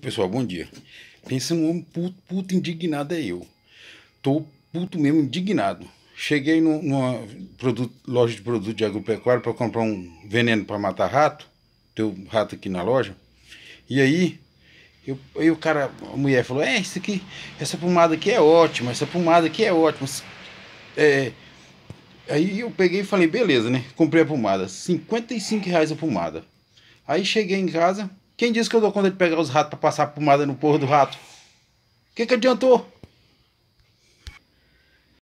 Pessoal, bom dia. Pensa um homem puto, puto indignado é eu. Tô puto mesmo, indignado. Cheguei numa produto, loja de produto de agropecuário para comprar um veneno para matar rato. Tem um rato aqui na loja. E aí, eu, aí o cara, a mulher falou, é, isso aqui, essa pomada aqui é ótima, essa pomada aqui é ótima. É, aí eu peguei e falei, beleza, né? Comprei a pomada. 55 reais a pomada. Aí cheguei em casa, quem disse que eu dou conta de pegar os ratos para passar pomada no porro do rato? O que, que adiantou?